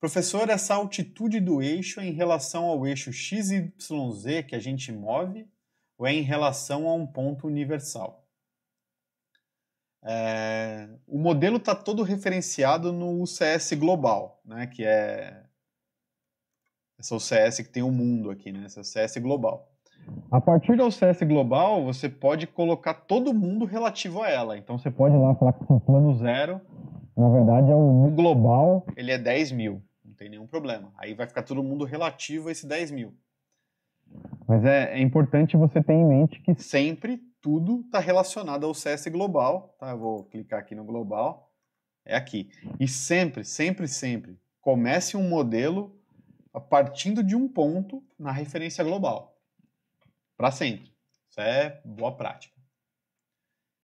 Professor, essa altitude do eixo é em relação ao eixo XYZ que a gente move ou é em relação a um ponto universal? É, o modelo está todo referenciado no UCS global, né, que é essa UCS que tem o mundo aqui, né, essa UCS global. A partir da UCS global, você pode colocar todo mundo relativo a ela. Então você pode lá falar que o plano zero, na verdade, é o global. Ele é 10 mil tem nenhum problema. Aí vai ficar todo mundo relativo a esse 10 mil. Mas é, é importante você ter em mente que sempre tudo está relacionado ao CS global. Tá? Eu vou clicar aqui no global. É aqui. E sempre, sempre, sempre, comece um modelo partindo de um ponto na referência global. Para sempre. Isso é boa prática.